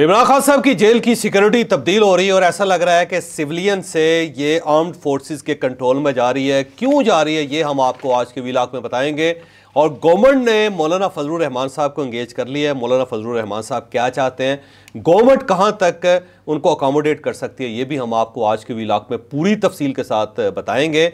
इमरान खान साहब की जेल की सिक्योरिटी तब्दील हो रही है और ऐसा लग रहा है कि सिविलियन से ये आर्म्ड फोर्सेस के कंट्रोल में जा रही है क्यों जा रही है ये हम आपको आज के विलाक में बताएंगे और गवर्नमेंट ने मौलाना फजलुर रहमान साहब को इंगेज कर लिया है मौलाना फजलुर रहमान साहब क्या चाहते हैं गवर्नमेंट कहाँ तक उनको अकोमोडेट कर सकती है ये भी हम आपको आज के विलाक में पूरी तफसील के साथ बताएंगे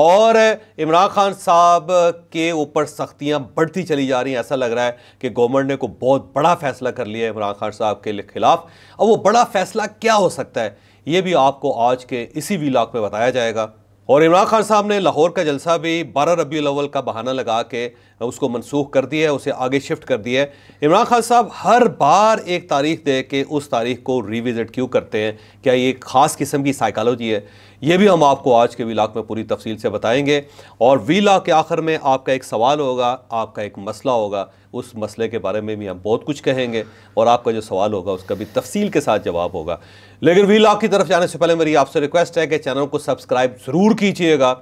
और इमरान खान साहब के ऊपर सख्तियां बढ़ती चली जा रही हैं ऐसा लग रहा है कि गवर्नमेंट ने को बहुत बड़ा फैसला कर लिया है इमरान खान साहब के खिलाफ अब वो बड़ा फैसला क्या हो सकता है ये भी आपको आज के इसी वीलाग में बताया जाएगा और इमरान खान साहब ने लाहौर का जलसा भी बारह रबी अव्वल का बहाना लगा के उसको मनसूख कर दिया है उसे आगे शिफ्ट कर दिया है इमरान खान साहब हर बार एक तारीख दे के उस तारीख को रिविज़िट क्यों करते हैं क्या ये ख़ास किस्म की साइकालोजी है ये भी हम आपको आज के वीलाग में पूरी तफसील से बताएंगे और वीलाग के आखिर में आपका एक सवाल होगा आपका एक मसला होगा उस मसले के बारे में भी हम बहुत कुछ कहेंगे और आपका जो सवाल होगा उसका भी तफसील के साथ जवाब होगा लेकिन वीलाग की तरफ जाने से पहले मेरी आपसे रिक्वेस्ट है कि चैनल को सब्सक्राइब ज़रूर कीजिएगा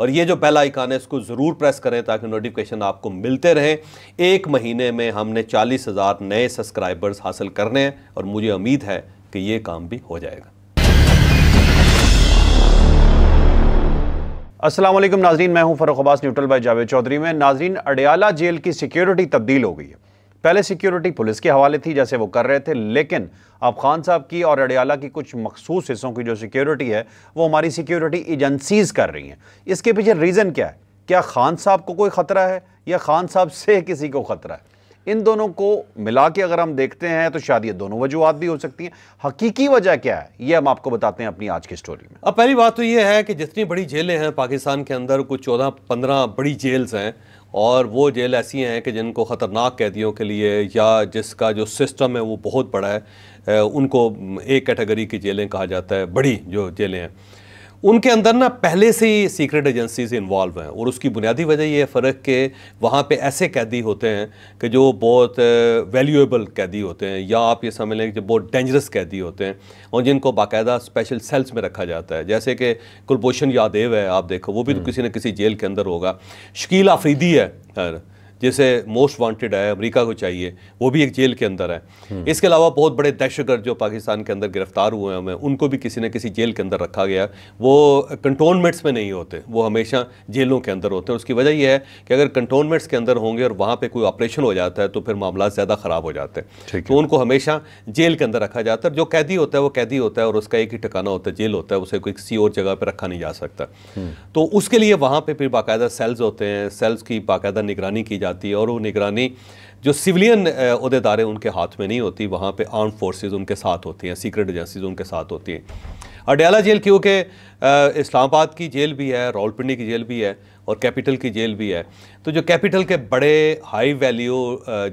और ये जो बेल आइकान है इसको ज़रूर प्रेस करें ताकि नोटिफिकेशन आपको मिलते रहें एक महीने में हमने चालीस हज़ार नए सब्सक्राइबर्स हासिल करने हैं और मुझे उम्मीद है कि ये काम भी हो जाएगा असलम नाजरीन मैं हूँ फरुख अब्बास न्यूट्रल बाई जावेद चौधरी में नाजरीन अडयाला जेल की सिक्योरिटी तब्दील हो गई है पहले सिक्योरिटी पुलिस के हवाले थी जैसे वो कर रहे थे लेकिन अब खान साहब की और अडियाला की कुछ मखसूस हिस्सों की जो सिक्योरिटी है वो हमारी सिक्योरिटी एजेंसीज कर रही हैं इसके पीछे रीज़न क्या है क्या खान साहब को कोई ख़तरा है या खान साहब से किसी को ख़तरा है इन दोनों को मिला के अगर हम देखते हैं तो शायद ये दोनों वजूहत भी हो सकती हैं हकीकी वजह क्या है ये हम आपको बताते हैं अपनी आज की स्टोरी में अब पहली बात तो ये है कि जितनी बड़ी जेलें हैं पाकिस्तान के अंदर कुछ चौदह पंद्रह बड़ी जेल्स हैं और वो जेल ऐसी हैं कि जिनको ख़तरनाक कैदियों के लिए या जिसका जो सिस्टम है वो बहुत बड़ा है उनको एक कैटेगरी की जेलें कहा जाता है बड़ी जो जेलें हैं उनके अंदर ना पहले से ही सीक्रेट एजेंसीज इन्वॉल्व हैं और उसकी बुनियादी वजह यह फ़र्क कि वहाँ पे ऐसे कैदी होते हैं कि जो बहुत वैल्यूएबल कैदी होते हैं या आप ये समझ लें कि जो बहुत डेंजरस कैदी होते हैं और जिनको बाकायदा स्पेशल सेल्स में रखा जाता है जैसे कि कुलभूषण यादव है आप देखो वो भी तो हम्म। किसी न किसी जेल के अंदर होगा शकील आफरीदी है जिसे मोस्ट वांटेड है अमेरिका को चाहिए वो भी एक जेल के अंदर है हम्म। इसके अलावा बहुत बड़े दहशतगर्द जो पाकिस्तान के अंदर गिरफ्तार हुए हैं हमें उनको भी किसी न किसी जेल के अंदर रखा गया वो कंटोनमेंट्स में नहीं होते वो हमेशा जेलों के अंदर होते हैं उसकी वजह यह है कि अगर कंटोनमेंट्स के अंदर होंगे और वहाँ पर कोई ऑपरेशन हो जाता है तो फिर मामला ज़्यादा ख़राब हो जाते हैं तो उनको हमेशा जेल के अंदर रखा जाता है जो कैदी होता है वो कैदी होता है और उसका एक ही ठिकाना होता है जेल होता है उसे कोई किसी और जगह पर रखा नहीं जा सकता हम्म। तो उसके लिए वहाँ पर फिर बाकायदा सेल्स होते हैं सेल्स की बाकायदा निगरानी की जाती है और वो निगरानी जो सिविलियन अहदेदार हैं उनके हाथ में नहीं होती वहाँ पर आर्म फोर्स उनके साथ होती हैं सीक्रेट एजेंसीज उनके साथ होती हैं अडयाला जेल क्योंकि इस्लामाबाद की जेल भी है रावलपिंडी की जेल भी है और कैपिटल की जेल भी है तो जो कैपिटल के बड़े हाई वैल्यू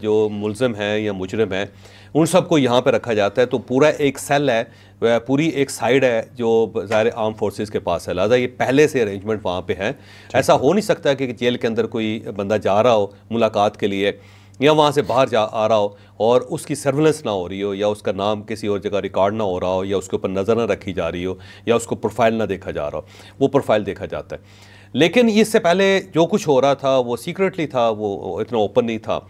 जो मुलम हैं या मुजरम हैं उन सबको यहाँ पर रखा जाता है तो पूरा एक सेल है पूरी एक साइड है जो ज़ाहिर आर्म फोर्सेज के पास है लिहाजा ये पहले से अरेंजमेंट वहाँ पे है ऐसा हो नहीं सकता कि जेल के अंदर कोई बंदा जा रहा हो मुलाकात के लिए या वहाँ से बाहर जा आ रहा हो और उसकी सर्वेलेंस ना हो रही हो या उसका नाम किसी और जगह रिकॉर्ड ना हो रहा हो या उसके ऊपर नज़र ना रखी जा रही हो या उसको प्रोफाइल ना देखा जा रहा हो वो प्रोफाइल देखा जाता है लेकिन इससे पहले जो कुछ हो रहा था वो सीक्रेटली था वो इतना ओपन नहीं था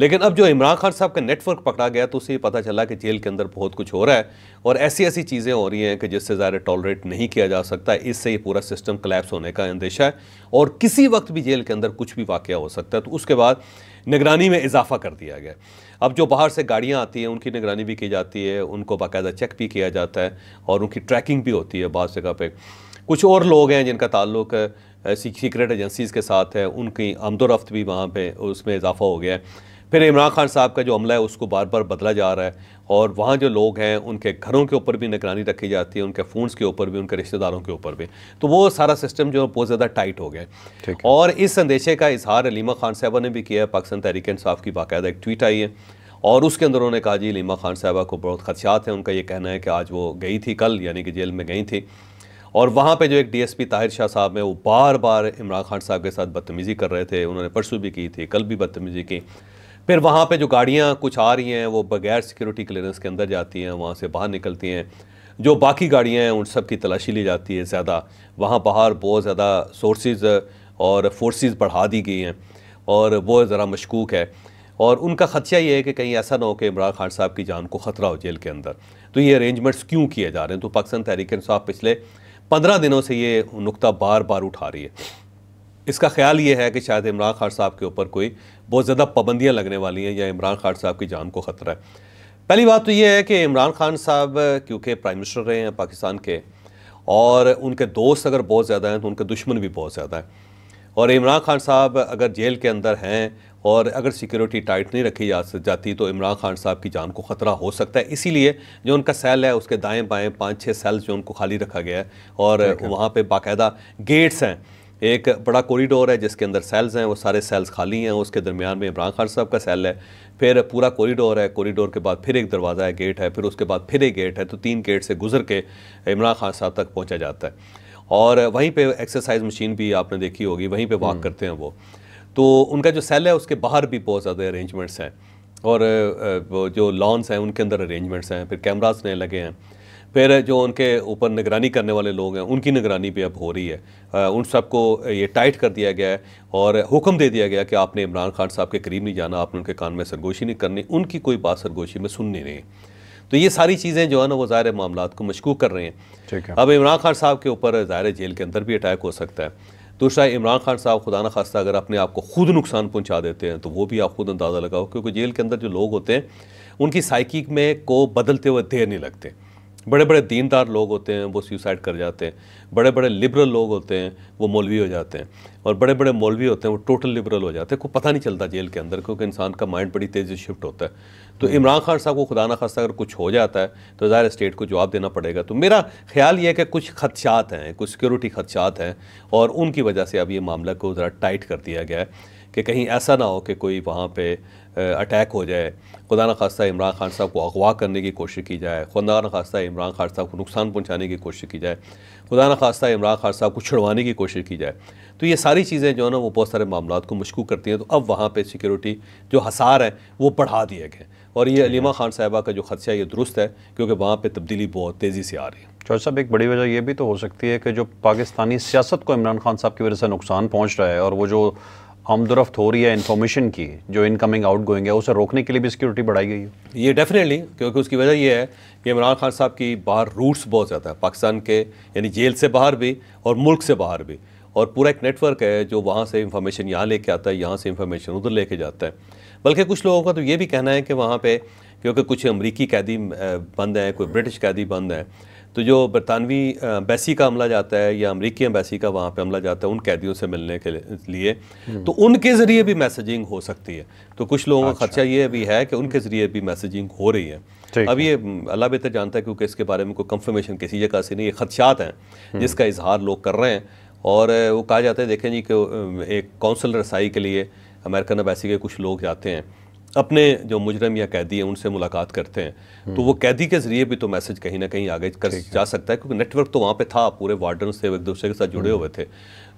लेकिन अब जो इमरान खान साहब का नेटवर्क पकड़ा गया तो उसे पता चला कि जेल के अंदर बहुत कुछ हो रहा है और ऐसी ऐसी चीज़ें हो रही हैं कि जिससे ज़्यादा टॉलरेट नहीं किया जा सकता इससे ये पूरा सिस्टम कलेप्स होने का अंदेशा है और किसी वक्त भी जेल के अंदर कुछ भी वाक़ हो सकता है तो उसके बाद निगरानी में इजाफा कर दिया गया अब जो बाहर से गाड़ियाँ आती हैं उनकी निगरानी भी की जाती है उनको बाकायदा चेक भी किया जाता है और उनकी ट्रैकिंग भी होती है बाद जगह पर कुछ और लोग हैं जिनका ताल्लुक सीक्रेट एजेंसीज़ के साथ है उनकी आमदोरफ्त भी वहाँ पर उसमें इजाफा हो गया है फिर इमरान खान साहब का जो अमला है उसको बार बार बदला जा रहा है और वहाँ जो लोग हैं उनके घरों के ऊपर भी निगरानी रखी जाती है उनके फ़ोन के ऊपर भी उनके रिश्तेदारों के ऊपर भी तो वो सारा सिस्टम जो है बहुत ज़्यादा टाइट हो गया और इस संदेशे का इजहार अलीमा खान साहबा ने भी किया है पाकिस्तान तहरीक इंसाफ की बाकायदा एक ट्वीट आई है और उसके अंदर उन्होंने कहा जी लीमा खान साहबा को बहुत खदशात हैं उनका ये कहना है कि आज वो गई थी कल यानी कि जेल में गई थी और वहाँ पे जो एक डीएसपी ताहिर शाह साहब हैं वो बार बार इमरान खान साहब के साथ बदतमीज़ी कर रहे थे उन्होंने परसों भी की थी कल भी बदतमीज़ी की फिर वहाँ पे जो गाड़ियाँ कुछ आ रही हैं वो बगैर सिक्योरिटी क्लियरेंस के अंदर जाती हैं वहाँ से बाहर निकलती हैं जो बाकी गाड़ियाँ हैं उन सब की तलाशी ली जाती है ज़्यादा वहाँ बाहर बहुत ज़्यादा सोर्सेज और फोर्सेस बढ़ा दी गई हैं और वो ज़रा मशकूक है और उनका ख़दशा ये है कि कहीं ऐसा ना हो कि इमरान खान साहब की जान को ख़तरा हो जेल के अंदर तो ये अरेंजमेंट्स क्यों किए जा रहे हैं तो पाकिस्तान तहरीक साहब पिछले पंद्रह दिनों से ये नुकता बार बार उठा रही है इसका ख्याल ये है कि शायद इमरान खान साहब के ऊपर कोई बहुत ज़्यादा पाबंदियाँ लगने वाली हैं या इमरान खान साहब की जान को ख़तरा है पहली बात तो ये है कि इमरान खान साहब क्योंकि प्राइम मिनिस्टर रहे हैं पाकिस्तान के और उनके दोस्त अगर बहुत ज़्यादा हैं तो उनके दुश्मन भी बहुत ज़्यादा हैं और इमरान खान साहब अगर जेल के अंदर हैं और अगर सिक्योरिटी टाइट नहीं रखी जा जाती तो इमरान खान साहब की जान को ख़तरा हो सकता है इसीलिए जो उनका सेल है उसके दाएं बाएं पांच छह सेल्स जो उनको खाली रखा गया है और वहाँ पे बाकायदा गेट्स हैं एक बड़ा कॉरिडोर है जिसके अंदर सेल्स हैं वो सारे सेल्स खाली हैं उसके दरमियान में इमरान खान साहब का सेल है फिर पूरा कॉरिडोर है कॉरिडोर के बाद फिर एक दरवाज़ा है गेट है फिर उसके बाद फिर एक गेट है तो तीन गेट से गुजर के इमरान खान साहब तक पहुँचा जाता है और वहीं पर एक्सरसाइज मशीन भी आपने देखी होगी वहीं पर वॉक हम्म। करते हैं वो तो उनका जो सेल है उसके बाहर भी बहुत ज़्यादा अरेंजमेंट्स हैं और जो लॉन्स हैं उनके अंदर अरेंजमेंट्स हैं फिर कैमराज नए लगे हैं फिर जो उनके ऊपर निगरानी करने वाले लोग हैं उनकी निगरानी भी अब हो रही है आ, उन सबको ये टाइट कर दिया गया है और हुक्म दे दिया गया कि आपने इमरान खान साहब के करीब नहीं जाना आपने उनके कान में सरगोशी नहीं करनी उनकी कोई बात सरगोशी में सुननी नहीं तो ये सारी चीज़ें जो है ना वो ज़ाहिर मामला को मशकूक कर रहे हैं ठीक है अब इमरान खान साहब के ऊपर ज़ाहिर जेल के अंदर भी अटैक हो सकता है तो दूसरा इमरान खान साहब खुदा न खास्ता अगर अपने आप को खुद नुकसान पहुंचा देते हैं तो वो भी आप खुद अंदाज़ा लगाओ क्योंकि जेल के अंदर जो लोग होते हैं उनकी साइकिक में को बदलते हुए देर नहीं लगते बड़े बड़े दीनदार लोग होते हैं वो सुसाइड कर जाते हैं बड़े बड़े लिबरल लोग होते हैं वो मौलवी हो जाते हैं और बड़े बड़े मौलवी होते हैं वो टोटल लिबरल हो जाते हैं को पता नहीं चलता जेल के अंदर क्योंकि इंसान का माइंड बड़ी तेज़ी शिफ्ट होता है तो हम्म। इमरान खान साहब को खुदा ना खास्ता अगर कुछ हो जाता है तो ज़ाहिर स्टेट को जवाब देना पड़ेगा तो मेरा ख्याल ये है कि कुछ खदशात हैं कुछ सिक्योरिटी खदशात हैं और उनकी वजह से अब ये मामला को ज़रा टाइट कर दिया गया है कि कहीं ऐसा ना हो कि कोई वहाँ पर अटैक हो जाए खुदा न खास्ता इमरान खान साहब को अगवा करने की कोशिश की जाए खुदा न खास्ता इमरान खान साहब को नुकसान पहुँचाने की कोशिश की जाए खुदा न खास्ता इमरान खान साहब को छुड़वाने की कोशिश की जाए तो ये सारी चीज़ें जो है ना वो बहुत सारे मामला को मशकूक करती हैं तो अब वहाँ पर सिक्योरिटी जो हसार हैं वो बढ़ा दिए गए और ये अलीमा खान साहबा का जो खदशा ये दुरुस्त है क्योंकि वहाँ पर तब्दीली बहुत तेज़ी से आ रही है चौथ साहब एक बड़ी वजह यह भी तो हो सकती है कि जो पाकिस्तानी सियासत को इमरान खान साहब की वजह से नुकसान पहुँच रहा है और वो जो आमदरफ्त हो रही है इन्फॉर्मेशन की जो इनकमिंग आउट गोइंग है उसे रोकने के लिए भी सिक्योरिटी बढ़ाई गई है ये डेफिनेटली क्योंकि उसकी वजह यह है कि इमरान खान साहब की बाहर रूट्स बहुत ज़्यादा है पाकिस्तान के यानी जेल से बाहर भी और मुल्क से बाहर भी और पूरा एक नेटवर्क है जो वहाँ से इंफॉर्मेशन यहाँ लेके आता है यहाँ से इंफॉर्मेशन उधर लेके जाता है बल्कि कुछ लोगों का तो ये भी कहना है कि वहाँ पर क्योंकि कुछ अमरीकी कैदी बंद हैं कोई ब्रिटिश कैदी बंद हैं तो जो बरतानवी बैसी का अमला जाता है या अमरीकी एम्बेसी का वहाँ पर अमला जाता है उन कैदियों से मिलने के लिए हम्म। तो उनके ज़रिए भी मैसेजिंग हो सकती है तो कुछ लोगों का खर्चा अच्छा। ये भी है कि उनके ज़रिए भी मैसेजिंग हो रही है अब ये अल्लाह बेहतर जानता है क्योंकि इसके बारे में कोई कंफर्मेशन किसी जगह से नहीं ये खदशात हैं हम्म। जिसका इजहार लोग कर रहे हैं और वो कहा जाता है देखें जी कि एक कौंसल रसाई के लिए अमेरिकन अबैसी के कुछ लोग जाते हैं अपने जो मुजरम या कैदी हैं उनसे मुलाकात करते हैं तो वो कैदी के जरिए भी तो मैसेज कहीं ना कहीं आगे कर जा सकता है क्योंकि नेटवर्क तो वहाँ पे था पूरे वार्डन से एक दूसरे के साथ जुड़े हुए थे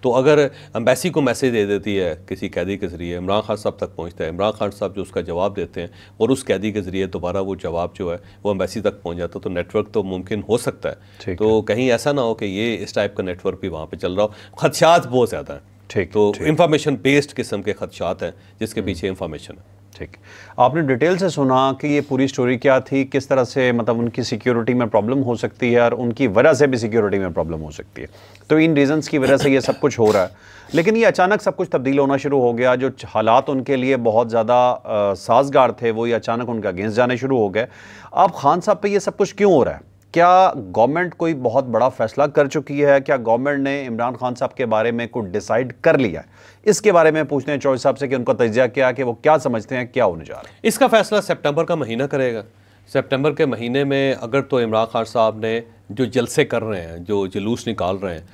तो अगर अम्बेसी को मैसेज दे देती है किसी कैदी के ज़रिए इमरान खान साहब तक पहुँचता है इमरान खान साहब जो उसका जवाब देते हैं और उस कैदी के ज़रिए दोबारा वो जवाब जो है वो अम्बेसी तक पहुँच जाता है तो नेटवर्क तो मुमकिन हो सकता है तो कहीं ऐसा ना हो कि ये इस टाइप का नेटवर्क भी वहाँ पर चल रहा हो खदशात बहुत ज़्यादा हैं ठीक तो इंफॉर्मेशन बेस्ड किस्म के खदशात हैं जिसके हम्म। पीछे इंफॉर्मेशन है ठीक आपने डिटेल से सुना कि ये पूरी स्टोरी क्या थी किस तरह से मतलब उनकी सिक्योरिटी में प्रॉब्लम हो सकती है और उनकी वजह से भी सिक्योरिटी में प्रॉब्लम हो सकती है तो इन रीजंस की वजह से ये सब कुछ हो रहा है लेकिन ये अचानक सब कुछ तब्दील होना शुरू हो गया जो हालात उनके लिए बहुत ज़्यादा साजगार थे वो ये अचानक उनका अगेंस्ट जाने शुरू हो गए अब खान साहब पर यह सब कुछ क्यों हो रहा है क्या गवर्नमेंट कोई बहुत बड़ा फैसला कर चुकी है क्या गवर्नमेंट ने इमरान खान साहब के बारे में कुछ डिसाइड कर लिया है इसके बारे में पूछते हैं चौधरी साहब से कि उनका तजिया क्या कि वो क्या समझते हैं क्या होने जा रहा है इसका फैसला सितंबर का महीना करेगा सितंबर के महीने में अगर तो इमरान खान साहब ने जो जलसे कर रहे हैं जो जुलूस निकाल रहे हैं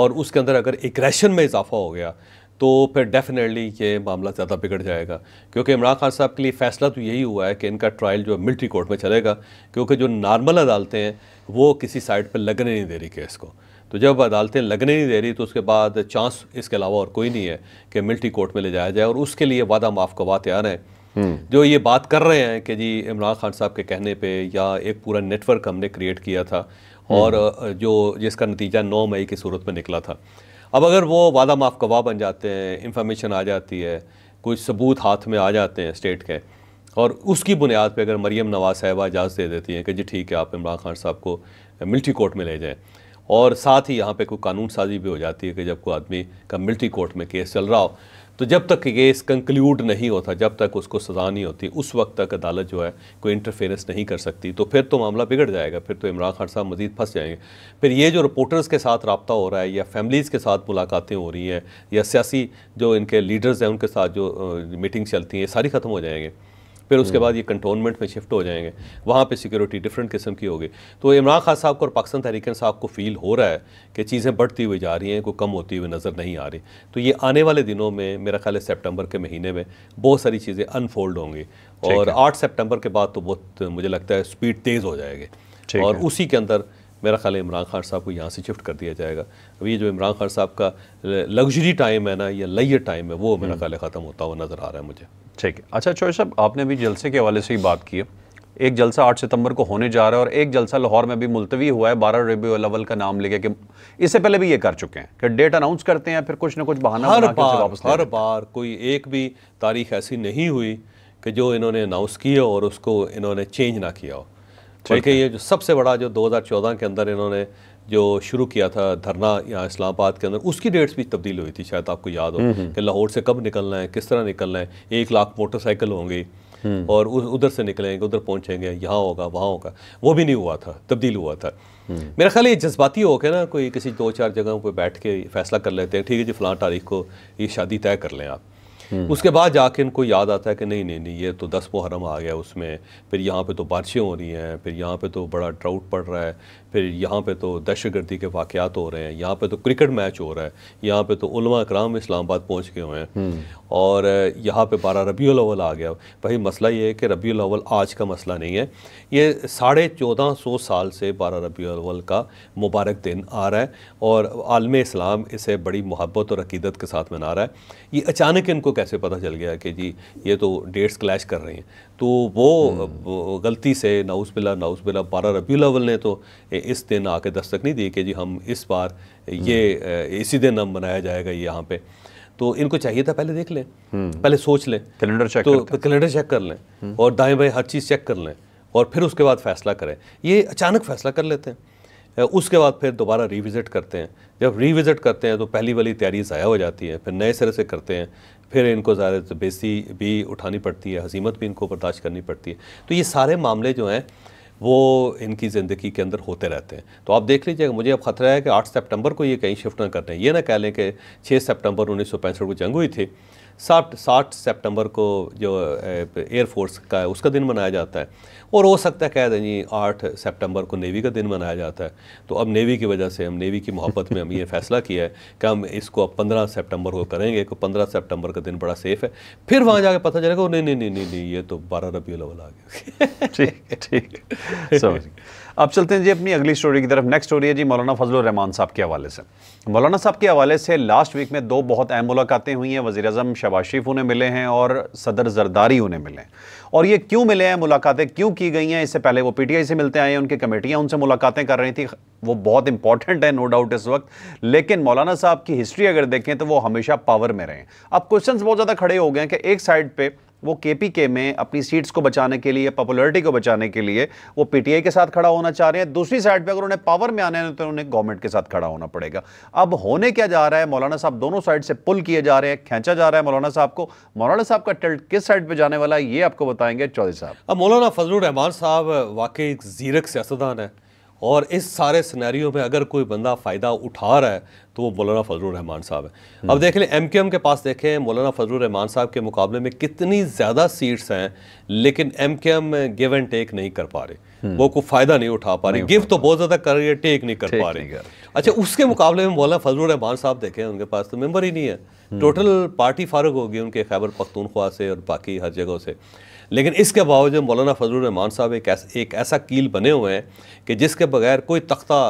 और उसके अंदर अगर एग्रेशन में इजाफा हो गया तो फिर डेफिनेटली ये मामला ज़्यादा बिगड़ जाएगा क्योंकि इमरान खान साहब के लिए फैसला तो यही हुआ है कि इनका ट्रायल जो मिलिट्री कोर्ट में चलेगा क्योंकि जो नॉर्मल अदालतें हैं वो किसी साइड पर लगने नहीं दे रही केस को तो जब अदालतें लगने नहीं दे रही तो उसके बाद चांस इसके अलावा और कोई नहीं है कि मिल्ट्री कोर्ट में ले जाया जाए और उसके लिए वादा माफ़ कवा तैयार हैं हम्म। जो ये बात कर रहे हैं कि जी इमरान खान साहब के कहने पे या एक पूरा नेटवर्क हमने क्रिएट किया था हम्म। और जो जिसका नतीजा नौ मई की सूरत में निकला था अब अगर वो वादा माफ गवाह बन जाते हैं इंफॉर्मेशन आ जाती है कुछ सबूत हाथ में आ जाते हैं स्टेट के और उसकी बुनियाद पे अगर मरीम नवाज़ साहबा इजाज़त दे देती हैं कि जी ठीक है आप इमरान खान साहब को मिल्ट्री कोर्ट में ले जाएं और साथ ही यहाँ पे कोई कानून साजी भी हो जाती है कि जब कोई आदमी का मिल्ट्री कोर्ट में केस चल रहा हो तो जब तक केस कंक्लूड नहीं होता जब तक उसको सज़ा नहीं होती उस वक्त तक अदालत जो है कोई इंटरफेरेंस नहीं कर सकती तो फिर तो मामला बिगड़ जाएगा फिर तो इमरान खान साहब मजीद फंस जाएंगे फिर ये जो रिपोर्टर्स के साथ रबता हो रहा है या फैमिलीज़ के साथ मुलाकातें हो रही हैं या सियासी जो इनके लीडर्स हैं उनके साथ जो मीटिंग चलती हैं सारी ख़त्म हो जाएंगे फिर उसके हम्म। बाद ये कंटोनमेंट में शिफ्ट हो जाएंगे वहाँ पर सिक्योरिटी डिफरेंट किस्म की होगी तो इमरान खान साहब को और पाकिस्तान तहरीक साहब को फील हो रहा है कि चीज़ें बढ़ती हुई जा रही हैं कोई कम होती हुई नज़र नहीं आ रही तो ये आने वाले दिनों में मेरा ख्याल है सेप्टेम्बर के महीने में बहुत सारी चीज़ें अनफोल्ड होंगी और आठ सेप्टेम्बर के बाद तो बहुत मुझे लगता है स्पीड तेज़ हो जाएगी और उसी के अंदर मेरा ख्याल है इमरान खान साहब को यहाँ से शिफ्ट कर दिया जाएगा अभी ये जो इमरान खान साहब का लग्जरी टाइम है ना या लइय टाइम है वो मेरा हम्म। ख्याल ख़त्म होता हुआ नज़र आ रहा है मुझे ठीक है अच्छा चौहरी साहब आपने भी जलसे के हवाले से ही बात की है एक जलसा 8 सितंबर को होने जा रहा है और एक जलसा लाहौर में भी मुलतवी हुआ है बारह रबी अवल का नाम लेके कि इससे पहले भी ये कर चुके हैं कि डेट अनाउंस करते हैं फिर कुछ ना कुछ बहाना हर बार वापस हर बार कोई एक भी तारीख ऐसी नहीं हुई कि जो इन्होंने अनाउंस किया और उसको इन्होंने चेंज ना किया हो बल्कि ये जो सबसे बड़ा जो 2014 के अंदर इन्होंने जो शुरू किया था धरना या इस्लामाबाद के अंदर उसकी डेट्स भी तब्दील हुई थी शायद आपको याद हो हम्म, हम्म। कि लाहौर से कब निकलना है किस तरह निकलना है एक लाख मोटरसाइकिल होंगी हम्म। और उधर से निकलेंगे उधर पहुंचेंगे यहाँ होगा वहाँ होगा वो भी नहीं हुआ था तब्दील हुआ था मेरा ख्याल ये जज्बाती हो के ना कोई किसी दो चार जगहों पर बैठ के फैसला कर लेते हैं ठीक है जी फलां तारीख को ये शादी तय कर लें आप हम्म। उसके बाद जाके इनको याद आता है कि नहीं नहीं नहीं ये तो दस मुहरम आ गया उसमें फिर यहाँ पे तो बारिशें हो रही हैं फिर यहाँ पे तो बड़ा ट्राउट पड़ रहा है फिर यहाँ पे तो दहशतगर्दी के वाकयात हो रहे हैं यहाँ पे तो क्रिकेट मैच हो रहा है यहाँ पे तो उलमा कराम इस्लामाबाद पहुँच गए हुए हैं हम्म। और यहाँ पे बारह रबी अवल आ गया भाई मसला ये है कि रबी अलावल आज का मसला नहीं है ये साढ़े चौदह सौ साल से बारह रबी अलावल का मुबारक दिन आ रहा है और आलम इस्लाम इसे बड़ी मोहब्बत और अकीदत के साथ मना रहा है ये अचानक इनको कैसे पता चल गया कि जी ये तो डेट्स क्लैश कर रही हैं तो वो हम्म। गलती से नाउस बिला नाउस बिला बारह रबी अवल ने तो इस दिन आके दस्तक नहीं दी कि जी हम इस बार ये हम्म। इसी दिन हम मनाया जाएगा यहाँ पे तो इनको चाहिए था पहले देख लें हम्म। पहले सोच लें कैलेंडर चेक तो कैलेंडर चेक कर लें और दाएं बाएं हर चीज़ चेक कर लें और फिर उसके बाद फैसला करें ये अचानक फैसला कर लेते हैं उसके बाद फिर दोबारा रिविज़िट करते हैं जब रिविज़िट करते हैं तो पहली वाली तैयारी ज़ाया हो जाती है फिर नए सिरे से करते हैं फिर इनको ज़्यादा बेसी भी उठानी पड़ती है हजीमत भी इनको बर्दाश्त करनी पड़ती है तो ये सारे मामले जो हैं वो इनकी ज़िंदगी के अंदर होते रहते हैं तो आप देख लीजिएगा मुझे अब खतरा है कि आठ सितंबर को ये कहीं शिफ्ट ना करते हैं ये ना कह लें कि छः सितंबर उन्नीस को जंग हुई थी साठ साठ सेप्टेम्बर को जो एयरफोर्स का है उसका दिन मनाया जाता है और हो सकता है कह दें जी आठ सेप्टेम्बर को नेवी का दिन मनाया जाता है तो अब नेवी की वजह से हम नेवी की मोहब्बत में हम ये फैसला किया है कि हम इसको अब पंद्रह सेप्टेम्बर को करेंगे कि पंद्रह सेप्टेम्बर का दिन बड़ा सेफ है फिर वहाँ जाके पता चलेगा नहीं नहीं नहीं नहीं नहीं ये तो बारह रबी लवल आ गया ठीक ठीक समझ अब चलते हैं जी अपनी अगली स्टोरी की तरफ नेक्स्ट स्टोरी है जी मौलाना फजल रहमान साहब के हवाले से मौलाना साहब के हवाले से लास्ट वीक में दो बहुत अहम मुलाकातें हुई हैं वजी अजम शबाज शरीफ उन्हें मिले हैं और सदर जरदारी उन्हें मिले और ये क्यों मिले हैं मुलाकातें क्यों की गई हैं इससे पहले वो पी से मिलते आए हैं उनकी कमेटियाँ उनसे मुलाकातें कर रही थी वो बहुत इंपॉर्टेंट है नो डाउट इस वक्त लेकिन मौलाना साहब की हिस्ट्री अगर देखें तो वो हमेशा पावर में रहे अब क्वेश्चन बहुत ज़्यादा खड़े हो गए हैं कि एक साइड पर वो के में अपनी सीट्स को बचाने के लिए पॉपुलरिटी को बचाने के लिए वो पीटीआई के साथ खड़ा होना चाह रहे हैं दूसरी साइड पे अगर उन्हें पावर में आने हैं तो उन्हें गवर्नमेंट के साथ खड़ा होना पड़ेगा अब होने क्या जा रहा है मौलाना साहब दोनों साइड से पुल किए जा रहे हैं खींचा जा रहा है मौलाना साहब को मौलाना साहब का टल्ट किस साइड पर जाने वाला है ये आपको बताएंगे चौधरी साहब अब मौलाना फजल रहमान साहब वाकई जीरक सियासतदान है और इस सारे सिनेरियो में अगर कोई बंदा फ़ायदा उठा रहा है तो वो मौलाना फजल रहमान साहब है अब हम्म। देख लें एम के एम के पास देखें मौलाना फजल रहमान साहब के मुकाबले में कितनी ज़्यादा सीट्स हैं लेकिन एम के एम गिव एंड टेक नहीं कर पा रहे हम्म। वो को फ़ायदा नहीं उठा पा रहे गिव तो बहुत ज़्यादा कर रही है टेक नहीं कर पा रहे अच्छा उसके मुकाबले में मौलाना फजल रहमान साहब देखें उनके पास तो मेम्बर ही नहीं है हम्म। टोटल पार्टी फारग हो गई उनके खैबर पख्तूनख्वा से और बाकी हर जगहों से लेकिन इसके बावजूद मौलाना फजल रहमान साहब एक ऐसा एक ऐसा कील बने हुए हैं कि जिसके बगैर कोई तख्ता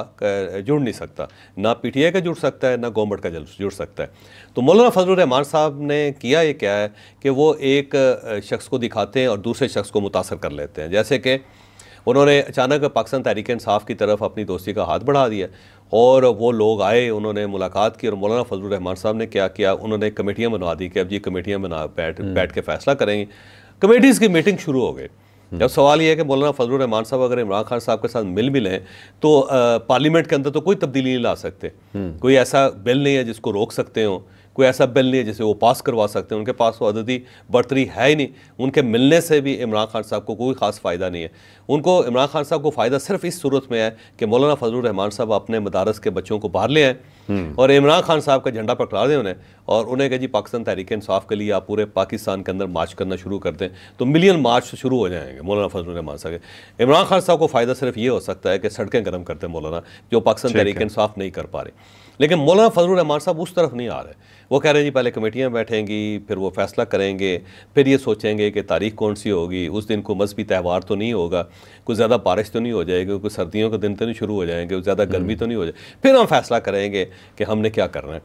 जुड़ नहीं सकता ना पी टी आई का जुड़ सकता है ना गवर्नमेंट का जुड़ सकता है तो मौलाना फजल रहमान साहब ने किया ये क्या है कि वो एक शख्स को दिखाते हैं और दूसरे शख्स को मुतासर कर लेते हैं जैसे कि उन्होंने अचानक पाकिस्तान तहरीक इंसाफ की तरफ अपनी दोस्ती का हाथ बढ़ा दिया और वो लोग आए उन्होंने मुलाकात की और मौलाना फजल रहमान साहब ने क्या किया उन्होंने कमेटियाँ बनवा दी कि अब ये कमेटियाँ बना बैठ हम्म। बैठ के फैसला करेंगे कमेटीज़ की मीटिंग शुरू हो गई हम्म। जब सवाल यह है कि मौलाना फजल रहमान साहब अगर इमरान खान साहब के साथ मिल भी लें तो पार्लियामेंट के अंदर तो कोई तब्दीली नहीं ला सकते हम्म। कोई ऐसा बिल नहीं है जिसको रोक सकते हों कोई ऐसा बिल नहीं है जिसे वो पास करवा सकते हैं उनके पास वो अददी बर्तरी है ही नहीं उनके मिलने से भी इमरान खान साहब को कोई खास फ़ायदा नहीं है उनको इमरान खान साहब को फ़ायदा सिर्फ इस सूरत में है कि मौलाना फजल रहमान साहब अपने मदारस के बच्चों को बाहर ले आएँ हम्म। और इमरान खान साहब का झंडा पकड़ा दें उन्हें और उन्हें कहा जी पाकिस्तान तहरीक इंसाफ के लिए आप पूरे पाकिस्तान के अंदर मार्च करना शुरू कर दें तो मिलियन मार्च तो शुरू हो जाएंगे मौलाना फजल रहमान साहब के इमरान खान साहब को फ़ायदा सिर्फ ये हो सकता है कि सड़कें गर्म करते हैं मौलाना जो पाकिस्तान तहरीक इंसाफ नहीं कर पा रहे लेकिन मौलाना फजल रहमान साहब उस तरफ नहीं आ रहे वो कह रहे हैं जी पहले कमेटियाँ बैठेंगी फिर वो फैसला करेंगे फिर ये सोचेंगे कि तारीख कौन सी होगी उस दिन को मजहबी त्यौहार तो नहीं होगा कुछ ज़्यादा बारिश तो नहीं हो जाएगी कुछ सर्दियों का दिन तो नहीं शुरू हो जाएंगे ज़्यादा गर्मी तो नहीं हो जाएगी फिर हम फैसला करेंगे कि हमने क्या करना है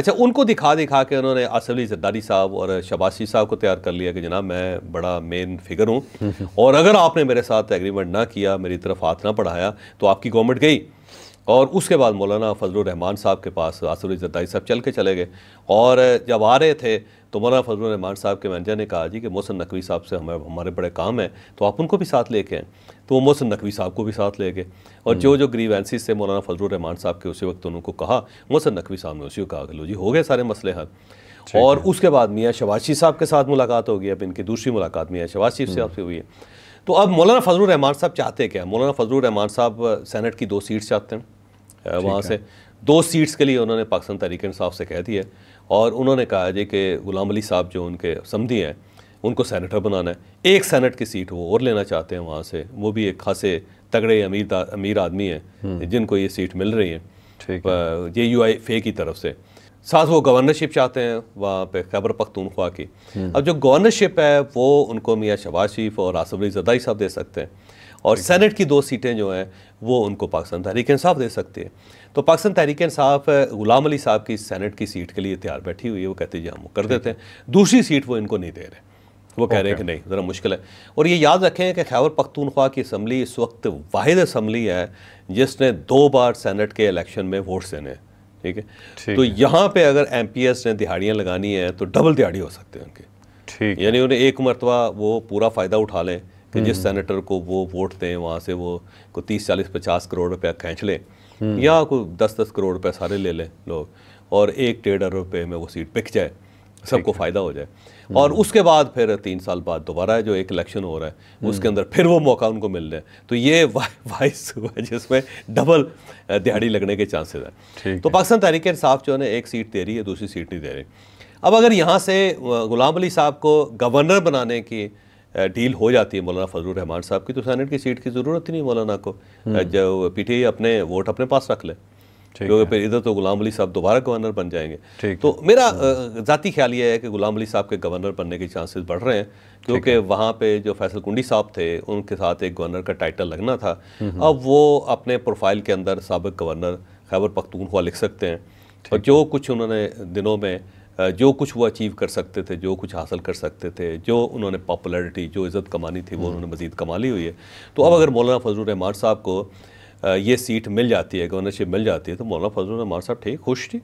अच्छा उनको दिखा दिखा के उन्होंने आसफ अली जद्दारी साहब और शबाशी साहब को तैयार कर लिया कि जनाब मैं बड़ा मेन फिगर हूँ और अगर आपने मेरे साथ एग्रीमेंट ना किया मेरी तरफ हाथ ना पढ़ाया तो आपकी गवर्नमेंट गई और उसके बाद मौलाना फजलरहमान साहब के पास आसुल साहब चल के चले गए और जब आ रहे थे तो मौलाना फजलरहमान साहब के मैनेजर ने कहा जी कि मोहसन नकवी साहब से हमें हमारे बड़े काम हैं तो आप उनको भी साथ लेके आएँ तो वो मोहसन नकवी साहब को भी साथ ले गए और हम्म। जो जो ग्रीवेंसीज से मौलाना फजलरहमान साहब के उसी वक्त उनको कहा मोहसन नकवी साहब ने उसी को कहा कि लो जी हो गए सारे मसले हल और उसके बाद मियाँ शबाज साहब के साथ मुलाकात होगी अब इनकी दूसरी मुलाकात मियाँ शबाज साहब से हम्म। हुई है तो अब मौलाना फजल रहमान साहब चाहते क्या मौलाना फजल रहमान साहब सेनेट की दो सीट्स चाहते हैं वहाँ से दो सीट्स के लिए उन्होंने पाकिस्तान तहरीक इंसाफ से कह दिया और उन्होंने कहा जी कि गुलाम अली साहब जो उनके समझी हैं उनको सेनेटर बनाना है एक सैनट की सीट वो और लेना चाहते हैं वहाँ से वो भी एक खासे तगड़े अमीर अमीर आदमी हैं हम्म। जिनको ये सीट मिल रही है ये यू आई फे की तरफ से साथ वो गवर्नरशिप चाहते हैं वहाँ पे खैबर पख्तूनख्वा की हम्म। अब जो गवर्नरशिप है वो उनको मियाँ शबाज शरीफ और आसफ अली जदाई साहब दे सकते हैं और सेनेट की दो सीटें जो हैं वो उनको पाकिस्तान तहरीक इंसाफ दे सकते हैं तो पाकिस्तान तहरीक इंसाफ गुलाम अली साहब की सेनेट की सीट के लिए तैयार बैठी हुई है वो कहते हैं जी हम कर देते हैं दूसरी सीट वो इनको नहीं दे रहे वो कह रहे हैं कि नहीं ज़रा मुश्किल है और ये याद रखें कि खैबर पख्तूनख्वा की असम्बली इस वक्त वाद असम्बली है जिसने दो बार सेनेट के इलेक्शन में वोट्स देने हैं ठीक है तो यहाँ पे अगर एम पी एस ने दिहाड़ियाँ लगानी हैं तो डबल दिहाड़ी हो सकते हैं उनके ठीक यानी उन्हें एक मरतबा वो पूरा फ़ायदा उठा लें कि जिस सेनेटर हम्म। को वो वोट दें वहाँ से वो को तीस चालीस पचास करोड़ रुपया खींच लें हम्म। या को दस दस करोड़ रुपया सारे ले लें लोग और एक डेढ़ अरब रुपये में वो सीट बिक जाए सबको फ़ायदा हो जाए हम्म। और उसके बाद फिर तीन साल बाद दोबारा जो एक इलेक्शन हो रहा है उसके अंदर फिर वो मौका उनको मिल रहा है तो ये वाइस हुआ है जिसमें डबल दिहाड़ी लगने के चांसेस हैं तो पाकिस्तान तहरीक इंसाफ जो है एक सीट दे रही है दूसरी सीट नहीं दे रही अब अगर यहाँ से गुलाम अली साहब को गवर्नर बनाने की डील हो जाती है मौलाना फजल रहमान साहब की तो सैनेट की सीट की ज़रूरत ही नहीं मौलाना को हम्म। जब पीटीआई अपने वोट अपने पास रख ले क्योंकि फिर इधर तो गुलाम अली साहब दोबारा गवर्नर बन जाएंगे तो मेरा हम्म। ज़ाती ख्याल ये है कि गुलाम अली साहब के गवर्नर बनने के चांसेस बढ़ रहे हैं क्योंकि वहाँ पे जो फैसल कुंडी साहब थे उनके साथ एक गवर्नर का टाइटल लगना था हम्म। अब वो अपने प्रोफाइल के अंदर सबक गवर्नर खैबर हुआ लिख सकते हैं और जो कुछ उन्होंने दिनों में जो कुछ वो अचीव कर सकते थे जो कुछ हासिल कर सकते थे जो उन्होंने पॉपुलरिटी जो इज़्ज़त कमानी थी वो हम्म। उन्होंने मज़ीद कमा ली हुई है तो अब हम्म। अगर मौलाना फजल रहमान साहब को ये सीट मिल जाती है गवर्नरशिप मिल जाती है तो मौलाना फजल रहमान साहब ठीक खुश थी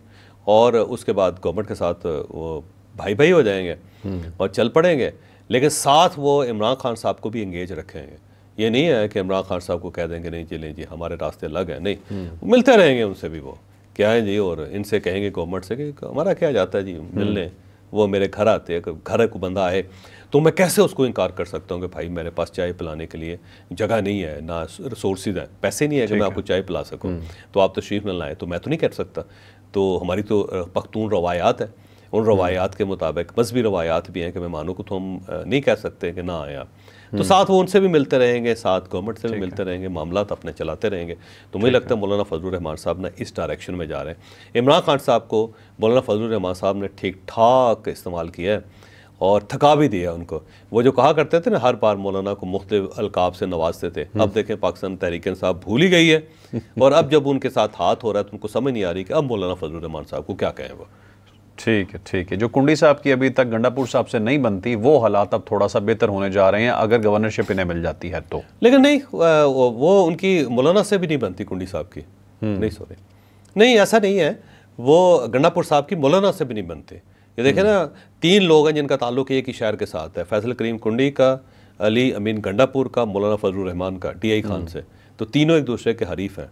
और उसके बाद गवर्नमेंट के साथ वो भाई भाई हो जाएंगे हम्म। और चल पड़ेंगे लेकिन साथ वो इमरान खान साहब को भी इंगेज रखेंगे ये नहीं है कि इमरान खान साहब को कह देंगे नहीं जी नहीं जी हमारे रास्ते अलग हैं नहीं मिलते रहेंगे उनसे भी वो क्या है जी और इनसे कहेंगे गवर्नमेंट से कि हमारा क्या जाता है जी मिलने वो मेरे घर आते हैं घर को बंदा आए तो मैं कैसे उसको इनकार कर सकता हूँ कि भाई मेरे पास चाय पिलाने के लिए जगह नहीं है ना रिसोर्सेज हैं पैसे नहीं है कि मैं आपको चाय पिला सकूँ हम्म। तो आप तशरीफ़ तो में लाएँ तो मैं तो नहीं कर सकता तो हमारी तो पख्तून रवायात है उन रवायात हम्म। के मुताबिक मजहबी रवायात भी हैं कि मेहमानों को तो हम नहीं कह सकते कि ना आए आप तो साथ वो उनसे भी मिलते रहेंगे साथ गवर्नमेंट से भी मिलते रहेंगे मामला अपने चलाते रहेंगे तो मुझे लगता है मौलाना फजल रहमान साहब ना इस डायरेक्शन में जा रहे हैं इमरान खान साहब को मौलाना फजल रहमान साहब ने ठीक ठाक इस्तेमाल किया है और थका भी दिया उनको वो जो कहा करते थे ना हर बार मौलाना को मुख्त अलकाब से नवाजते थे हम्म। अब देखें पाकिस्तान तहरीक साहब भूल ही गई है और अब जब उनके साथ हाथ हो रहा है तो उनको समझ नहीं आ रही कि अब मौलाना फजल रहमान साहब को क्या कहें वो ठीक है ठीक है जो कुंडी साहब की अभी तक गंडापुर साहब से नहीं बनती वो हालात अब थोड़ा सा बेहतर होने जा रहे हैं अगर गवर्नरशिप इन्हें मिल जाती है तो लेकिन नहीं वो उनकी मौलाना से भी नहीं बनती कुंडी साहब की हम्म। नहीं सॉरी नहीं ऐसा नहीं है वो गंडापुर साहब की मौलाना से भी नहीं बनते ये देखें ना तीन लोग हैं जिनका ताल्लुक एक ही शहर के साथ है फैसल करीम कुंडी का अली अमीन गंडापुर का मौलाना फजल रहमान का टी आई हम्म। खान से तो तीनों एक दूसरे के हरीफ हैं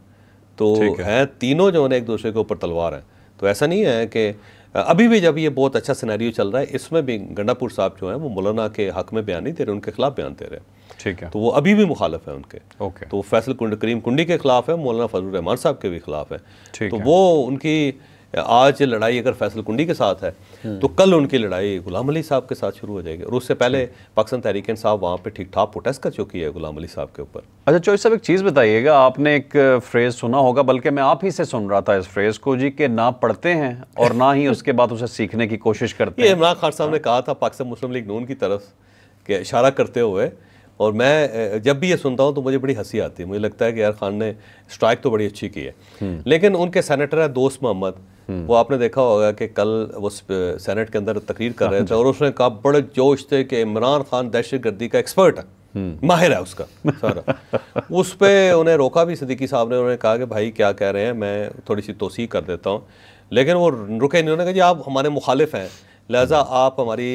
तो हैं है, तीनों जो है एक दूसरे के ऊपर तलवार हैं तो ऐसा नहीं है कि अभी भी जब ये बहुत अच्छा सिनेरियो चल रहा है इसमें भी गंडापुर साहब जो है वो मौलाना के हक में बयान नहीं दे रहे उनके खिलाफ बयान दे रहे हैं ठीक है तो वो अभी भी मुखालफ है उनके ओके तो फैसल कुंड करीम कुंडी के खिलाफ है मौलाना फजल रहमान साहब के भी खिलाफ तो है तो वो उनकी आज लड़ाई अगर फैसल कुंडी के साथ है हम्म। तो कल उनकी लड़ाई गुलाम अली साहब के साथ शुरू हो जाएगी और उससे पहले हम्म। पाकिस्तान तहरीक साहब वहाँ पर ठीक ठाक प्रोटेस्ट कर चुकी है गुलाम अली साहब के ऊपर अच्छा चोइस साहब एक चीज़ बताइएगा आपने एक फ्रेज़ सुना होगा बल्कि मैं आप ही से सुन रहा था इस फ्रेज़ को जी कि ना पढ़ते हैं और ना ही उसके बाद उसे सीखने की कोशिश करते हैं इमरान खान साहब ने हाँ। कहा था पाकिस्तान मुस्लिम लीग नून की तरफ के इशारा करते हुए और मैं जब भी ये सुनता हूँ तो मुझे बड़ी हंसी आती है मुझे लगता है कि यार खान ने स्ट्राइक तो बड़ी अच्छी की है हम्म। लेकिन उनके सेनेटर है दोस्त मोहम्मद वो आपने देखा होगा कि कल वो सेनेट के अंदर तकरीर कर रहे थे और उसने कहा बड़े जोश थे कि इमरान खान दहशत गर्दी का एक्सपर्ट है माहिर है उसका सारा उस पर उन्हें रोका भी सदीकी साहब ने उन्होंने कहा कि भाई क्या कह रहे हैं मैं थोड़ी सी तोसी कर देता हूँ लेकिन वो रुके नहीं उन्होंने कहा जी आप हमारे मुखालिफ हैं लिहाजा आप हमारी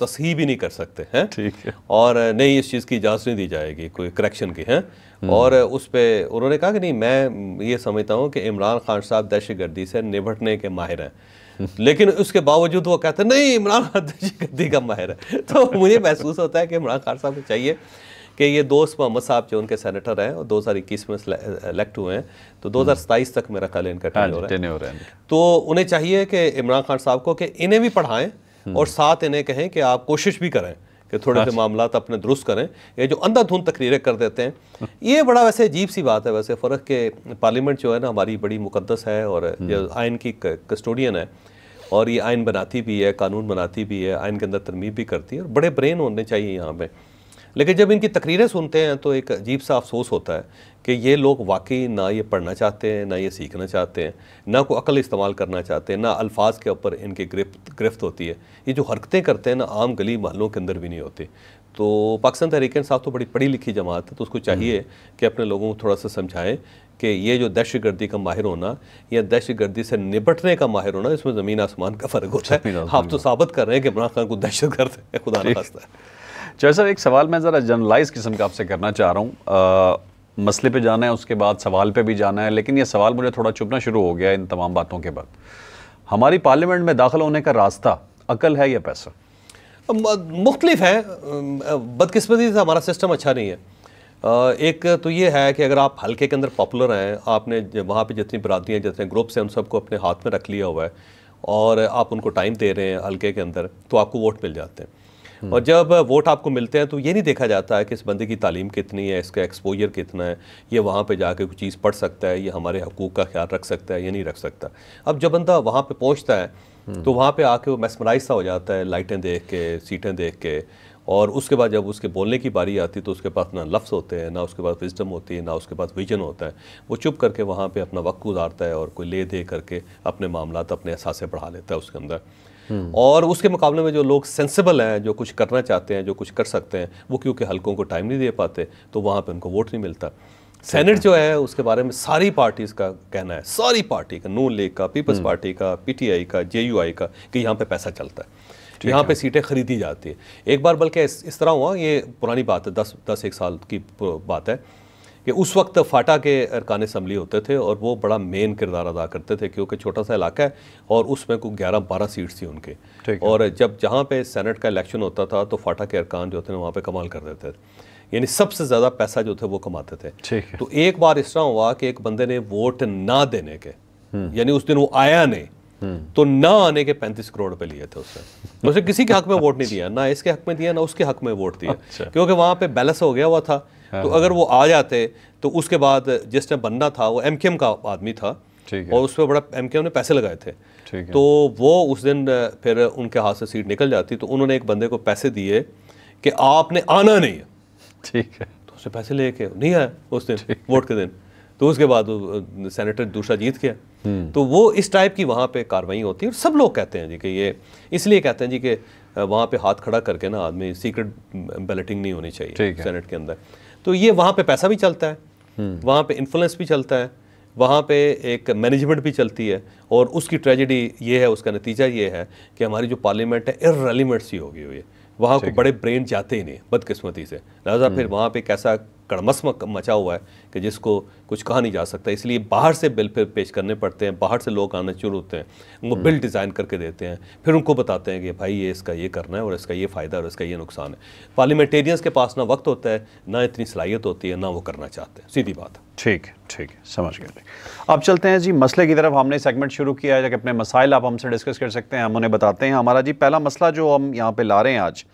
तस्ही भी नहीं कर सकते हैं ठीक है और नहीं इस चीज़ की इजाज़त नहीं दी जाएगी कोई करेक्शन की है हम्म। और उस पर उन्होंने कहा कि नहीं मैं ये समझता हूँ कि इमरान खान साहब दहशत गर्दी से निपटने के माहिर हैं लेकिन उसके बावजूद वो कहते हैं नहीं इमरान खान दहशत गर्दी का माहिर है तो मुझे महसूस होता है कि इमरान खान साहब को चाहिए कि ये दोस्त मोहम्मद साहब जो उनके सेनेटर हैं और इक्कीस में इलेक्ट हुए हैं तो दो हज़ार सताईस तक मेरा ख्याल इनका टेन हो रहा है तो उन्हें चाहिए कि इमरान खान साहब को कि इन्हें भी पढ़ाएं हम्म। और साथ इन्हें कहें कि आप कोशिश भी करें कि थोड़े से हाँ मामला अपने दुरुस्त करें ये जो अंधाधुंध तकरीरें कर देते हैं ये बड़ा वैसे अजीब सी बात है वैसे फ़र्क के पार्लियामेंट जो है ना हमारी बड़ी मुकदस है और जो हम्म। आइन की कस्टोडियन है और ये आइन बनाती भी है कानून बनाती भी है आइन के अंदर तरमीम भी करती है और बड़े ब्रेन होने चाहिए यहाँ पर लेकिन जब इनकी तकरीरें सुनते हैं तो एक अजीब सा अफसोस होता है कि ये लोग वाकई ना ये पढ़ना चाहते हैं ना ये सीखना चाहते हैं ना को अकल इस्तेमाल करना चाहते हैं ना अल्फाज के ऊपर इनकी गिरफ्त गिरफ्त होती है ये जो हरकतें करते हैं ना आम गली महलों के अंदर भी नहीं होती तो पाकिस्तान तहरीक साहब तो बड़ी पढ़ी लिखी जमात है तो उसको चाहिए हम्म। कि अपने लोगों को थोड़ा सा समझाएँ कि ये जो दहशत गर्दी का माहिर होना या दहशत गर्दी से निपटने का माहिर होना इसमें ज़मीन आसमान का फ़र्क होता है आप तो साबित कर रहे हैं कि इमरान खान को दहशत गर्द है खुदा नास्ता है जय सर एक सवाल मैं ज़रा जनरलाइज किस्म का आपसे करना चाह रहा हूँ मसले पे जाना है उसके बाद सवाल पे भी जाना है लेकिन ये सवाल मुझे थोड़ा चुपना शुरू हो गया इन तमाम बातों के बाद हमारी पार्लियामेंट में दाखिल होने का रास्ता अकल है या पैसा मुख्तलिफ है बदकस्मती से हमारा सिस्टम अच्छा नहीं है एक तो ये है कि अगर आप हल्के के अंदर पॉपुलर हैं आपने वहाँ पे जितनी बरातियाँ जितने ग्रुप्स हैं उन सबको अपने हाथ में रख लिया हुआ है और आप उनको टाइम दे रहे हैं हल्के के अंदर तो आपको वोट मिल जाते हैं और जब वोट आपको मिलते हैं तो ये नहीं देखा जाता है कि इस बंदे की तालीम कितनी है इसका एक्सपोजर कितना है ये वहाँ पर जाके कोई चीज़ पढ़ सकता है ये हमारे हकूक़ का ख्याल रख सकता है ये नहीं रख सकता अब जब बंदा वहाँ पर पहुँचता है हम्म। तो वहाँ पे आके वो मैसमराइज सा हो जाता है लाइटें देख के सीटें देख के और उसके बाद जब उसके बोलने की बारी आती तो उसके पास ना लफ्ज़ होते हैं ना उसके पास विजडम होती है ना उसके पास विजन होता है वो चुप करके वहाँ पे अपना वक्त गुजारता है और कोई ले दे करके अपने मामला अपने एहसास बढ़ा लेता है उसके अंदर और उसके मुकाबले में जो लोग सेंसिबल हैं जो कुछ करना चाहते हैं जो कुछ कर सकते हैं वो क्योंकि हल्कों को टाइम नहीं दे पाते तो वहाँ पर उनको वोट नहीं मिलता सेनेट जो है उसके बारे में सारी पार्टीज का कहना है सारी पार्टी का नून लीग का पीपल्स हम्म। पार्टी का पीटीआई का जेयूआई का कि यहाँ पे पैसा चलता है यहाँ पे सीटें खरीदी जाती है एक बार बल्कि इस, इस तरह हुआ ये पुरानी बात है दस दस एक साल की बात है कि उस वक्त फाटा के अरकान इसम्बली होते थे और वो बड़ा मेन किरदार अदा करते थे क्योंकि छोटा सा इलाका है और उसमें कोई ग्यारह बारह सीट्स थी उनके और जब जहाँ पे सेनेट का इलेक्शन होता था तो फाटा के अरकान जो थे वहाँ पे कमाल कर देते थे यानी सबसे ज़्यादा पैसा जो थे वो कमाते थे तो एक बार इस तरह हुआ कि एक बंदे ने वोट ना देने के हम्म। यानी उस दिन वो आया नहीं हम्म। तो ना आने के पैंतीस करोड़ रुपए लिए थे उसने उसे किसी के हक में वोट नहीं दिया ना इसके हक में दिया ना उसके हक में वोट दिया अच्छा। क्योंकि वहां पे बैलेंस हो गया हुआ था हाँ, तो हाँ, अगर हाँ। वो आ जाते तो उसके बाद जिसने बनना था वो एम का आदमी था और उस पर बड़ा एम ने पैसे लगाए थे तो वो उस दिन फिर उनके हाथ से सीट निकल जाती तो उन्होंने एक बंदे को पैसे दिए कि आपने आना नहीं है ठीक है तो उसने पैसे लेके नहीं आया उस दिन वोट के दिन तो उसके बाद सेनेटर दूसरा जीत गया हम्म। तो वो इस टाइप की वहाँ पे कार्रवाई होती है और सब लोग कहते हैं जी कि ये इसलिए कहते हैं जी कि वहाँ पे हाथ खड़ा करके ना आदमी सीक्रेट बैलेटिंग नहीं होनी चाहिए सेनेट के अंदर तो ये वहाँ पे पैसा भी चलता है हम्म। वहाँ पे इन्फ्लुएंस भी चलता है वहाँ पे एक मैनेजमेंट भी चलती है और उसकी ट्रेजेडी ये है उसका नतीजा ये है कि हमारी जो पार्लियामेंट है इरेलीमेंट सी हो गई हुई है वहाँ को बड़े ब्रेन जाते ही नहीं बदकिस्मती से लिहाजा हम्म। फिर वहाँ पे कैसा कड़मस मचा हुआ है कि जिसको कुछ कहा नहीं जा सकता इसलिए बाहर से बिल फिर पेश करने पड़ते हैं बाहर से लोग आना शुरू होते हैं उनको बिल डिज़ाइन करके देते हैं फिर उनको बताते हैं कि भाई ये इसका ये करना है और इसका ये फ़ायदा और इसका ये नुकसान है पार्लियामेंटेरियंस के पास ना वक्त होता है ना इतनी सलाहियत होती है ना वो करना चाहते हैं सीधी बात ठीक ठीक समझ गए अब चलते हैं जी मसले की तरफ हमने सेगमेंट शुरू किया है जब अपने मसाइल आप हमसे डिस्कस कर सकते हैं हम उन्हें बताते हैं हमारा जी पहला मसला जो हम यहाँ पर ला रहे हैं आज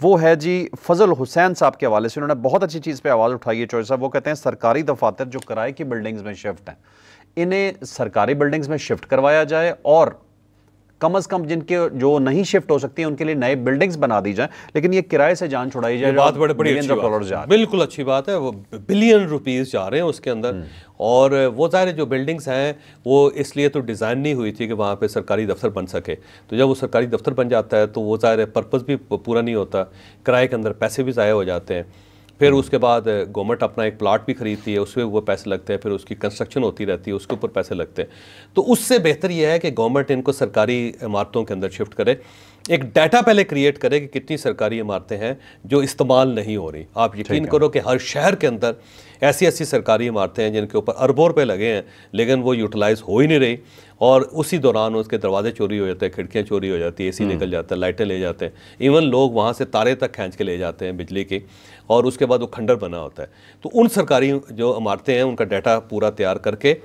वो है जी फजल हुसैन साहब के हवाले से उन्होंने बहुत अच्छी चीज़ पे आवाज़ उठाई है चौधरी साहब वो कहते हैं सरकारी दफातर जो किराए की बिल्डिंग्स में शिफ्ट हैं इन्हें सरकारी बिल्डिंग्स में शिफ्ट करवाया जाए और कम अज कम जिनके जो नहीं शिफ्ट हो सकती है उनके लिए नए बिल्डिंग्स बना दी जाए लेकिन ये किराए से जान छुड़ाई जाए बात बड़े बड़ी जा बिल्कुल अच्छी बात है वो बिलियन रुपीज़ जा रहे हैं उसके अंदर हम्म। और वो ज़ाहिर जो बिल्डिंग्स हैं वो इसलिए तो डिज़ाइन नहीं हुई थी कि वहाँ पे सरकारी दफ्तर बन सके तो जब वो सरकारी दफ्तर बन जाता है तो वो ज़ाहिर पर्पज़ भी पूरा नहीं होता किराए के अंदर पैसे भी ज़ाया हो जाते हैं फिर उसके बाद गवर्नमेंट अपना एक प्लाट भी खरीदती है उस पर वो पैसे लगते हैं फिर उसकी कंस्ट्रक्शन होती रहती है उसके ऊपर पैसे लगते हैं तो उससे बेहतर यह है कि गवर्नमेंट इनको सरकारी इमारतों के अंदर शिफ्ट करे एक डाटा पहले क्रिएट करे कि कितनी सरकारी इमारतें हैं जो इस्तेमाल नहीं हो रही आप यकीन करो कि हर शहर के अंदर ऐसी ऐसी सरकारी इमारतें हैं जिनके ऊपर अरबों रुपये लगे हैं लेकिन वो यूटिलाइज़ हो ही नहीं रही और उसी दौरान उसके दरवाजे चोरी हो जाते हैं खिड़कियाँ चोरी हो जाती है ए हम्म। निकल जाता है लाइटें ले जाते हैं इवन लोग वहाँ से तारे तक खींच के ले जाते हैं बिजली की और उसके बाद वो खंडर बना होता है तो उन सरकारी जो इमारतें हैं उनका डाटा पूरा तैयार करके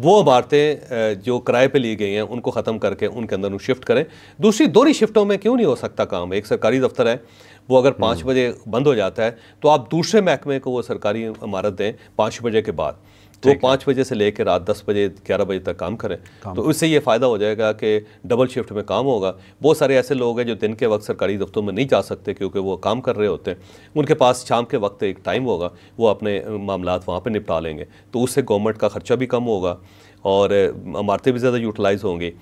वो इमारतें जो किराए पे ली गई हैं उनको ख़त्म करके उनके अंदर उन शिफ्ट करें दूसरी दोनों शिफ्टों में क्यों नहीं हो सकता काम एक सरकारी दफ्तर है वो अगर पाँच हम्म। बजे बंद हो जाता है तो आप दूसरे महकमे को वो सरकारी इमारत दें पाँच बजे के बाद वो पाँच बजे से लेकर रात दस बजे ग्यारह बजे तक काम करें तो उससे ये फ़ायदा हो जाएगा कि डबल शिफ्ट में काम होगा बहुत सारे ऐसे लोग हैं जो दिन के वक्त सरकारी दफ्तरों में नहीं जा सकते क्योंकि वो काम कर रहे होते हैं उनके पास शाम के वक्त एक टाइम होगा वो अपने मामला वहाँ पर निपटा लेंगे तो उससे गवर्नमेंट का खर्चा भी कम होगा और इमारतें भी ज़्यादा यूटिलाइज़ होंगी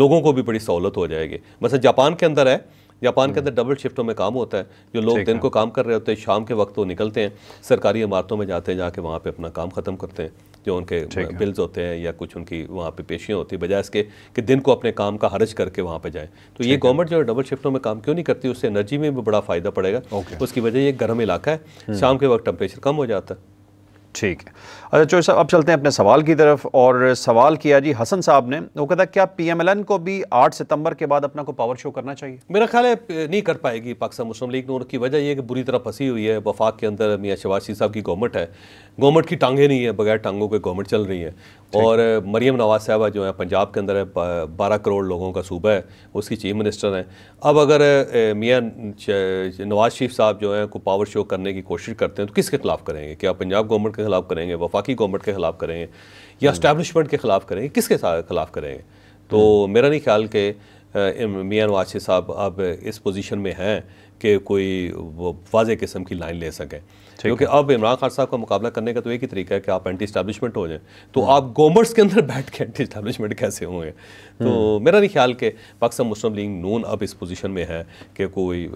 लोगों को भी बड़ी सहूलत हो जाएगी मतलब जापान के अंदर है जापान के हम्म। अंदर डबल शिफ्टों में काम होता है जो लोग दिन को काम कर रहे होते हैं शाम के वक्त वो निकलते हैं सरकारी इमारतों में जाते हैं जाके वहाँ पे अपना काम ख़त्म करते हैं जो उनके बिल्स होते हैं या कुछ उनकी वहाँ पे पेशियाँ होती हैं बजाय इसके कि दिन को अपने काम का हर्ज करके वहाँ पे जाएँ तो ये गवर्नमेंट जो है डबल शिफ्टों में काम क्यों नहीं करती उससे एनर्जी में भी बड़ा फ़ायदा पड़ेगा उसकी वजह ये गर्म इलाका है हम्म। शाम के वक्त टेम्परेचर कम हो जाता है ठीक है अच्छा चोर साहब अब चलते हैं अपने सवाल की तरफ और सवाल किया जी हसन साहब ने वो कहता क्या पीएमएलएन को भी 8 सितंबर के बाद अपना को पावर शो करना चाहिए मेरा ख्याल है नहीं कर पाएगी पाकिस्तान मुस्लिम लीग नूर की वजह यह कि बुरी तरह फंसी हुई है वफाक के अंदर मियाँ शवाशी साहब की गवर्नमेंट है गवर्नमेंट की टांगे नहीं है बगैर टांगों के गवर्नमेंट चल रही है और मरीम नवाज साहबा जो है पंजाब के अंदर है बारह करोड़ लोगों का सूबा है उसकी चीफ मिनिस्टर हैं अब अगर मियाँ नवाज शरीफ साहब जो है को पावर शो करने की कोशिश करते हैं तो किसके खिलाफ करेंगे क्या पंजाब गवर्नमेंट के खिलाफ करेंगे वफा वफाकी गवर्नमेंट के ख़िलाफ़ करें या इस्टेबलिशमेंट के ख़िलाफ़ करें किसके ख़िलाफ़ करेंगे तो मेरा नहीं ख्याल कि मियाँ नवाज साहब अब इस पोजीशन में हैं कि कोई वाज किस्म की लाइन ले सकें क्योंकि अब इमरान खान साहब का मुकाबला करने का तो एक ही तरीका है कि आप एंटी इस्टेबलिशमेंट हो जाएं तो हम्म। आप गवर्नमेंट्स के अंदर बैठ के एंटी इस्टेबलिशमेंट कैसे होंगे तो हम्म। मेरा नहीं ख्याल कि पाकिस्तान मुस्लिम लीग नून अब इस पोजीशन में है कि कोई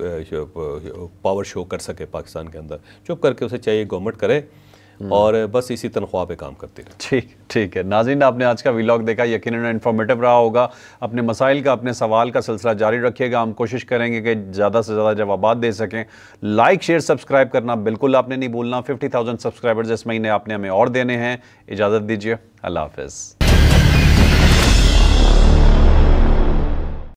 पावर शो कर सके पाकिस्तान के अंदर चुप करके उसे चाहिए गवर्नमेंट करे हम्म। और बस इसी तनख्वाह पे काम करते रहे ठीक ठीक है नाजिन आपने आज का वीलॉग देखा यकीन इन्फॉर्मेटिव रहा होगा अपने मसाइल का अपने सवाल का सिलसिला जारी रखिएगा हम कोशिश करेंगे कि ज़्यादा से ज़्यादा जवाब दे सकें लाइक शेयर सब्सक्राइब करना बिल्कुल आपने नहीं भूलना फिफ्टी थाउजेंड सब्सक्राइबर्स इस महीने आपने हमें और देने हैं इजाज़त दीजिए अल्लाह हाफिज़